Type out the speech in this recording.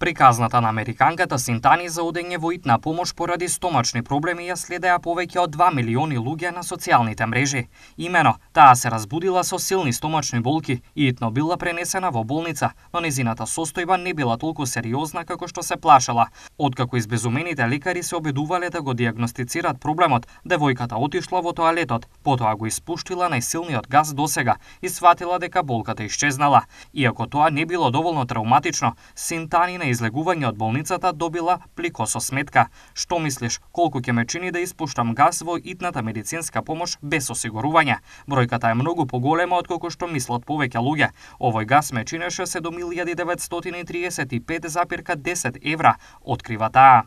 Приказната на американката Синтани за одење во итна помош поради стомачни проблеми ја следеа повеќе од 2 милиони луѓе на социјалните мрежи. Имено, таа се разбудила со силни стомачни болки и итно била пренесена во болница, но незината состојба не била толку сериозна како што се плашела. Откако избезумените лекари се обедувале да го диагностицират проблемот, девојката отишла во тоалетот, потоа го испуштила најсилниот газ досега и сватила дека болката исчезнала. Иако тоа не било доволно травматично, Синтани на излегување од болницата добила плико со сметка. Што мислиш, колку ќе ме чини да испуштам газ во итната медицинска помош без осигурување? Бројката е многу поголема од колку што мислат повеќе луѓе. Овој газ ме чинеше 7935,10 евра, открива таа.